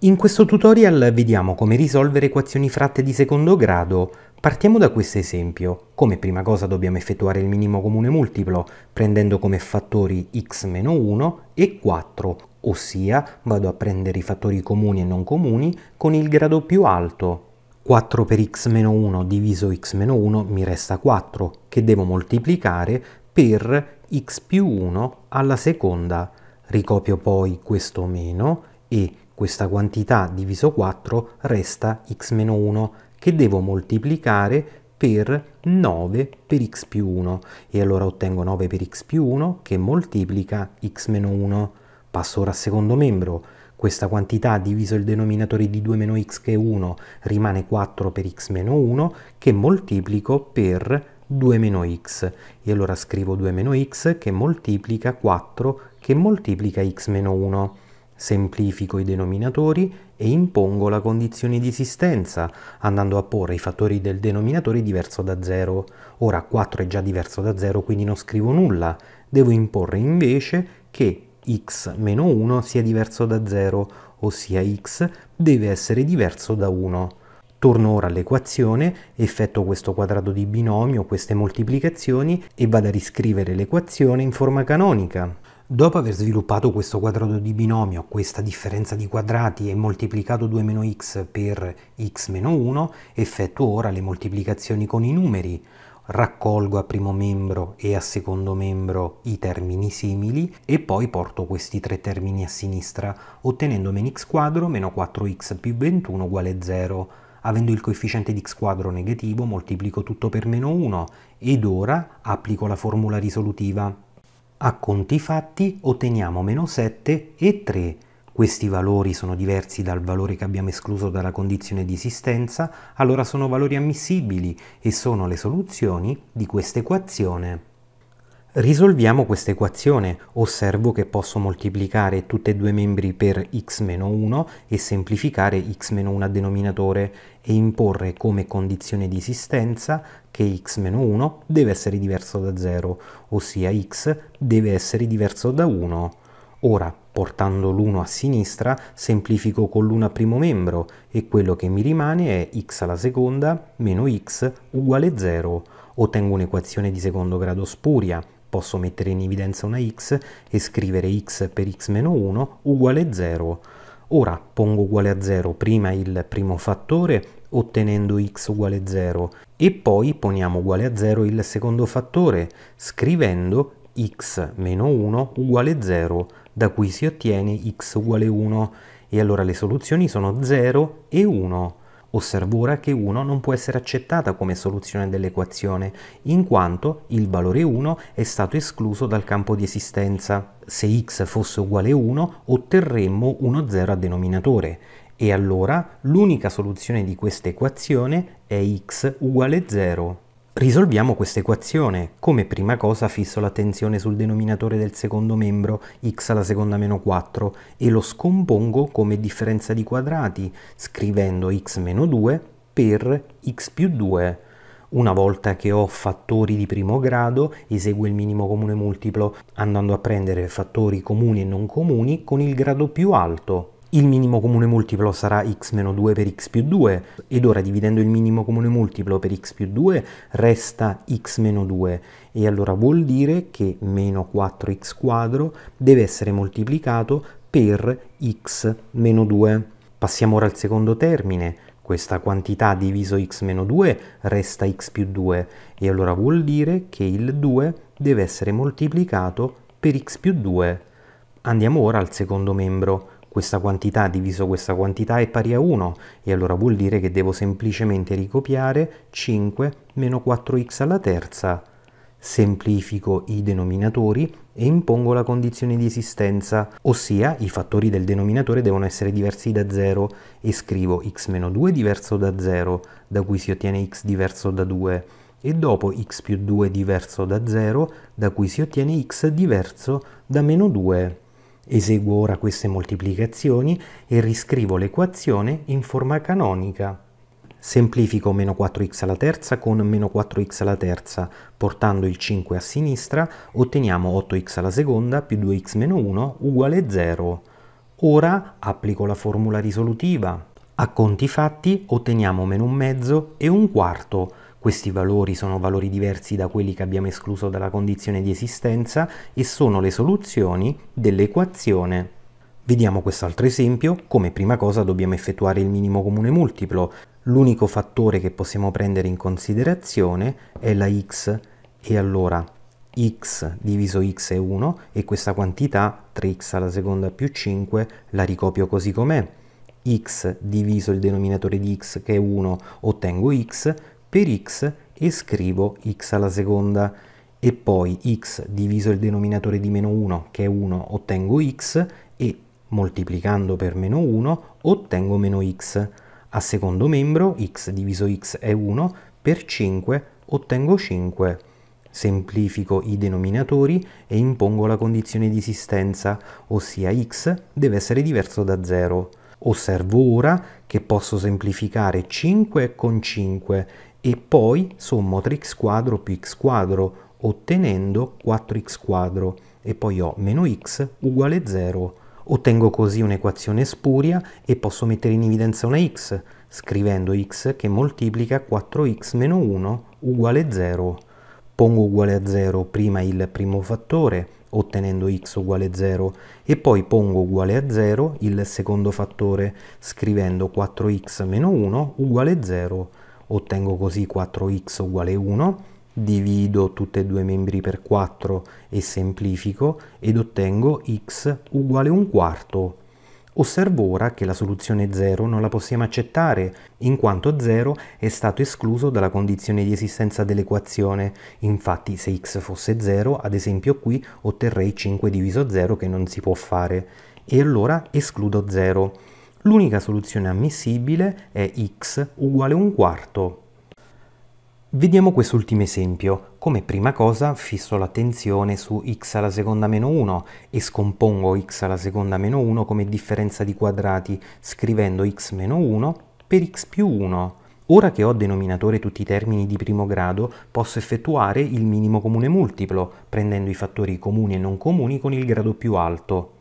In questo tutorial vediamo come risolvere equazioni fratte di secondo grado. Partiamo da questo esempio. Come prima cosa dobbiamo effettuare il minimo comune multiplo, prendendo come fattori x-1 e 4, ossia vado a prendere i fattori comuni e non comuni con il grado più alto, 4 per x-1 diviso x-1 mi resta 4, che devo moltiplicare per x più 1 alla seconda. Ricopio poi questo meno e questa quantità diviso 4 resta x-1, che devo moltiplicare per 9 per x più 1 e allora ottengo 9 per x più 1 che moltiplica x meno 1. Passo ora al secondo membro, questa quantità diviso il denominatore di 2 meno x che è 1 rimane 4 per x meno 1 che moltiplico per 2 meno x e allora scrivo 2 meno x che moltiplica 4 che moltiplica x meno 1. Semplifico i denominatori e impongo la condizione di esistenza andando a porre i fattori del denominatore diverso da 0. Ora 4 è già diverso da 0 quindi non scrivo nulla. Devo imporre invece che x meno 1 sia diverso da 0, ossia x deve essere diverso da 1. Torno ora all'equazione, effetto questo quadrato di binomio, queste moltiplicazioni e vado a riscrivere l'equazione in forma canonica. Dopo aver sviluppato questo quadrato di binomio, questa differenza di quadrati e moltiplicato 2 meno x per x meno 1, effettuo ora le moltiplicazioni con i numeri raccolgo a primo membro e a secondo membro i termini simili e poi porto questi tre termini a sinistra, ottenendo meno x quadro meno 4x più 21 uguale 0. Avendo il coefficiente di x quadro negativo moltiplico tutto per meno 1 ed ora applico la formula risolutiva. A conti fatti otteniamo meno 7 e 3 questi valori sono diversi dal valore che abbiamo escluso dalla condizione di esistenza, allora sono valori ammissibili e sono le soluzioni di questa equazione. Risolviamo questa equazione, osservo che posso moltiplicare tutti e due i membri per x-1 e semplificare x-1 a denominatore e imporre come condizione di esistenza che x-1 deve essere diverso da 0, ossia x deve essere diverso da 1. Ora, Portando l'1 a sinistra semplifico con l'1 a primo membro e quello che mi rimane è x alla seconda meno x uguale 0. Ottengo un'equazione di secondo grado spuria, posso mettere in evidenza una x e scrivere x per x meno 1 uguale 0. Ora pongo uguale a 0 prima il primo fattore ottenendo x uguale 0 e poi poniamo uguale a 0 il secondo fattore scrivendo x meno 1 uguale 0 da cui si ottiene x uguale 1 e allora le soluzioni sono 0 e 1. Osservo ora che 1 non può essere accettata come soluzione dell'equazione, in quanto il valore 1 è stato escluso dal campo di esistenza. Se x fosse uguale 1, otterremmo 1 0 a denominatore, e allora l'unica soluzione di questa equazione è x uguale 0. Risolviamo questa equazione. Come prima cosa fisso la tensione sul denominatore del secondo membro, x alla seconda meno 4, e lo scompongo come differenza di quadrati, scrivendo x meno 2 per x più 2. Una volta che ho fattori di primo grado, eseguo il minimo comune multiplo andando a prendere fattori comuni e non comuni con il grado più alto, il minimo comune multiplo sarà x meno 2 per x più 2 ed ora dividendo il minimo comune multiplo per x più 2 resta x meno 2 e allora vuol dire che meno 4x quadro deve essere moltiplicato per x meno 2. Passiamo ora al secondo termine, questa quantità diviso x meno 2 resta x più 2 e allora vuol dire che il 2 deve essere moltiplicato per x più 2. Andiamo ora al secondo membro questa quantità diviso questa quantità è pari a 1 e allora vuol dire che devo semplicemente ricopiare 5 meno 4x alla terza. Semplifico i denominatori e impongo la condizione di esistenza, ossia i fattori del denominatore devono essere diversi da 0 e scrivo x-2 diverso da 0, da cui si ottiene x diverso da 2 e dopo x più 2 diverso da 0, da cui si ottiene x diverso da meno 2. Eseguo ora queste moltiplicazioni e riscrivo l'equazione in forma canonica. Semplifico meno 4x alla terza con meno 4x alla terza, portando il 5 a sinistra, otteniamo 8x alla seconda più 2x meno 1 uguale 0. Ora applico la formula risolutiva. A conti fatti otteniamo meno un mezzo e un quarto, questi valori sono valori diversi da quelli che abbiamo escluso dalla condizione di esistenza e sono le soluzioni dell'equazione. Vediamo quest'altro esempio, come prima cosa dobbiamo effettuare il minimo comune multiplo. L'unico fattore che possiamo prendere in considerazione è la x e allora x diviso x è 1 e questa quantità 3x alla seconda più 5 la ricopio così com'è x diviso il denominatore di x che è 1 ottengo x per x e scrivo x alla seconda e poi x diviso il denominatore di meno 1 che è 1 ottengo x e moltiplicando per meno 1 ottengo meno x. A secondo membro x diviso x è 1 per 5 ottengo 5. Semplifico i denominatori e impongo la condizione di esistenza, ossia x deve essere diverso da 0. Osservo ora che posso semplificare 5 con 5 e poi sommo 3x quadro più x quadro ottenendo 4x quadro e poi ho meno x uguale 0. Ottengo così un'equazione spuria e posso mettere in evidenza una x scrivendo x che moltiplica 4x meno 1 uguale 0. Pongo uguale a 0 prima il primo fattore ottenendo x uguale 0 e poi pongo uguale a 0 il secondo fattore scrivendo 4x meno 1 uguale 0 ottengo così 4x uguale 1, divido tutti e due i membri per 4 e semplifico ed ottengo x uguale 1 quarto. Osservo ora che la soluzione 0 non la possiamo accettare, in quanto 0 è stato escluso dalla condizione di esistenza dell'equazione. Infatti se x fosse 0, ad esempio qui otterrei 5 diviso 0 che non si può fare, e allora escludo 0 l'unica soluzione ammissibile è x uguale un quarto. Vediamo quest'ultimo esempio. Come prima cosa fisso l'attenzione su x alla seconda meno 1 e scompongo x alla seconda meno 1 come differenza di quadrati scrivendo x meno 1 per x più 1. Ora che ho denominatore tutti i termini di primo grado, posso effettuare il minimo comune multiplo, prendendo i fattori comuni e non comuni con il grado più alto.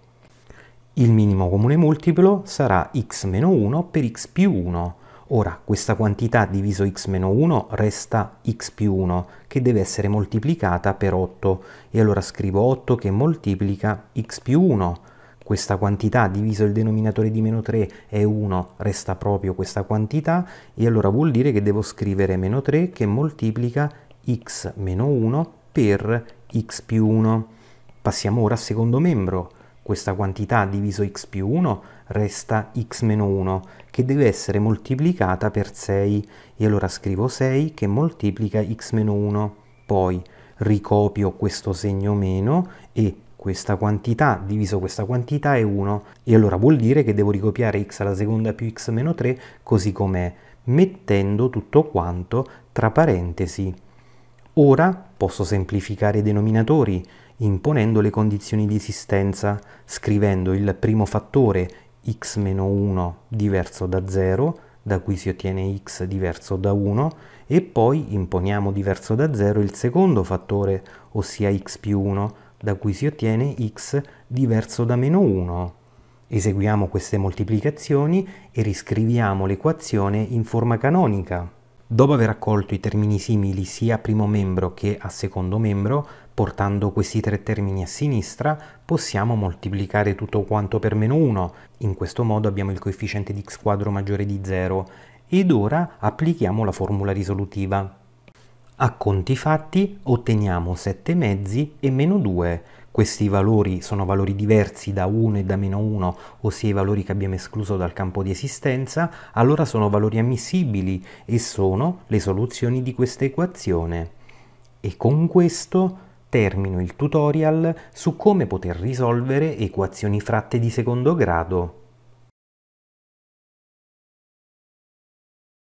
Il minimo comune multiplo sarà x meno 1 per x più 1. Ora, questa quantità diviso x meno 1 resta x più 1, che deve essere moltiplicata per 8. E allora scrivo 8 che moltiplica x più 1. Questa quantità diviso il denominatore di meno 3 è 1, resta proprio questa quantità, e allora vuol dire che devo scrivere meno 3 che moltiplica x meno 1 per x più 1. Passiamo ora al secondo membro questa quantità diviso x più 1 resta x meno 1, che deve essere moltiplicata per 6. E allora scrivo 6 che moltiplica x meno 1. Poi ricopio questo segno meno e questa quantità diviso questa quantità è 1 e allora vuol dire che devo ricopiare x alla seconda più x meno 3 così com'è mettendo tutto quanto tra parentesi. Ora posso semplificare i denominatori imponendo le condizioni di esistenza, scrivendo il primo fattore x-1 diverso da 0, da cui si ottiene x diverso da 1, e poi imponiamo diverso da 0 il secondo fattore, ossia x più 1, da cui si ottiene x diverso da meno 1. Eseguiamo queste moltiplicazioni e riscriviamo l'equazione in forma canonica. Dopo aver accolto i termini simili sia a primo membro che a secondo membro, Portando questi tre termini a sinistra possiamo moltiplicare tutto quanto per meno 1, in questo modo abbiamo il coefficiente di x quadro maggiore di 0, ed ora applichiamo la formula risolutiva. A conti fatti otteniamo 7 mezzi e meno 2. Questi valori sono valori diversi da 1 e da meno 1, ossia i valori che abbiamo escluso dal campo di esistenza, allora sono valori ammissibili e sono le soluzioni di questa equazione. E con questo termino il tutorial su come poter risolvere equazioni fratte di secondo grado.